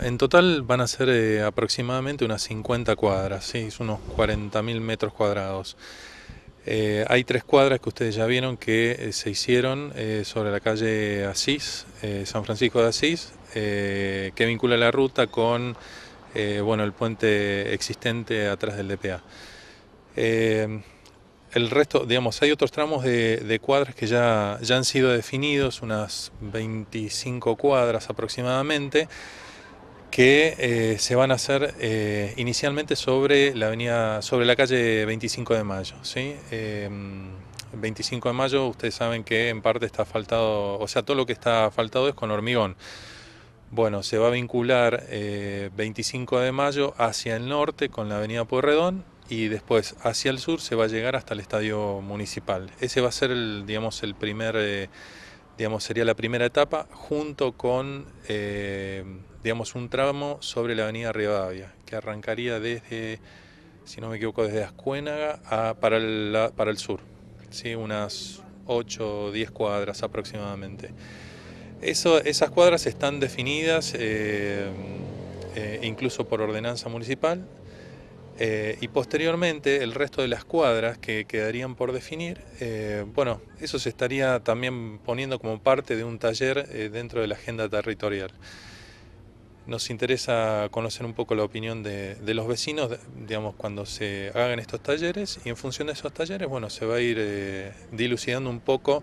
en total van a ser eh, aproximadamente unas 50 cuadras, sí, unos 40.000 metros cuadrados. Eh, hay tres cuadras que ustedes ya vieron que eh, se hicieron sobre la calle Asís, San Francisco de Asís, que vincula la ruta con bueno, el puente existente atrás del DPA. el resto, digamos, hay otros tramos de, cuadras que ya, ya han sido definidos, unas 25 cuadras aproximadamente que eh, se van a hacer eh, inicialmente sobre la avenida, sobre la calle 25 de mayo. ¿sí? 25 em, de mayo, ustedes saben que en parte está faltado, o sea, todo lo que está faltado es con hormigón. Bueno, se va a vincular 25 eh, de mayo hacia el norte con la avenida Pueyrredón y después hacia el sur se va a llegar hasta el estadio municipal. Ese va a ser digamos, el primer, digamos, sería la primera etapa junto con digamos, un tramo sobre la avenida Rivadavia, que arrancaría desde, si no me equivoco, desde Ascuénaga a, para, el, sur, ¿sí? unas 8 o 10 cuadras aproximadamente. esas cuadras están definidas eh, eh, incluso por ordenanza municipal eh, y posteriormente el resto de las cuadras que quedarían por definir, bueno, eso se estaría también poniendo como parte de un taller dentro de la agenda territorial. Nos interesa conocer un poco la opinión de, los vecinos, digamos, cuando se hagan estos talleres y en función de esos talleres, bueno, se va a ir eh, dilucidando un poco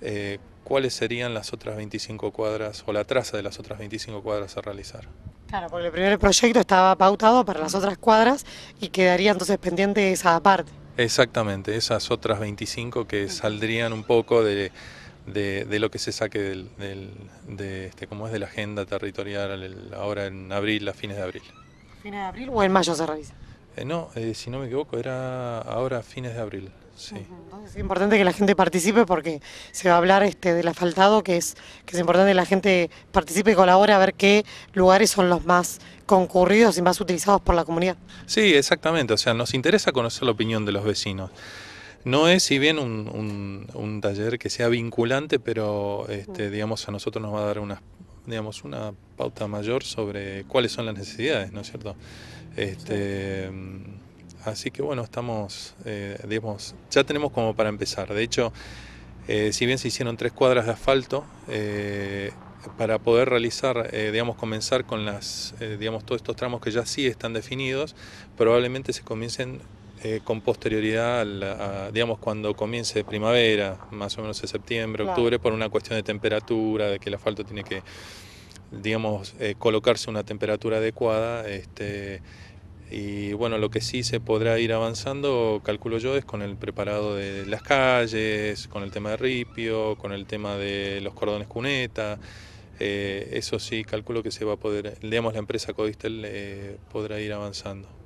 eh, cuáles serían las otras 25 cuadras o la traza de las otras 25 cuadras a realizar. Claro, porque el primer proyecto estaba pautado para las otras cuadras y quedaría entonces pendiente esa parte. Exactamente, esas otras 25 que saldrían un poco de de, lo que se saque del, de este, cómo es de la agenda territorial ahora en abril, a fines de abril. ¿Fines de abril o en mayo se realiza? Eh, no, eh, si no me equivoco, era ahora a fines de abril. Sí. Entonces es importante que la gente participe porque se va a hablar este, del asfaltado, que es, que es importante que la gente participe y colabore a ver qué lugares son los más concurridos y más utilizados por la comunidad. Sí, exactamente. O sea, nos interesa conocer la opinión de los vecinos. No es, si bien, un, taller que sea vinculante, pero este, digamos, a nosotros nos va a dar una, digamos, una pauta mayor sobre cuáles son las necesidades, ¿no es cierto? Este, así que bueno, estamos, eh, digamos, ya tenemos como para empezar. De hecho, eh, si bien se hicieron tres cuadras de asfalto, eh, para poder realizar, digamos, comenzar con las, digamos, todos estos tramos que ya sí están definidos, probablemente se comiencen eh, con posterioridad, digamos, cuando comience primavera, más o menos en septiembre, octubre, por una cuestión de temperatura, de que el asfalto tiene que, digamos, eh, colocarse una temperatura adecuada. Este, y bueno, lo que sí se podrá ir avanzando, calculo yo, es con el preparado de las calles, con el tema de ripio, con el tema de los cordones cuneta. Eh, eso sí, calculo que se va a poder, digamos, la empresa Codistel eh, podrá ir avanzando.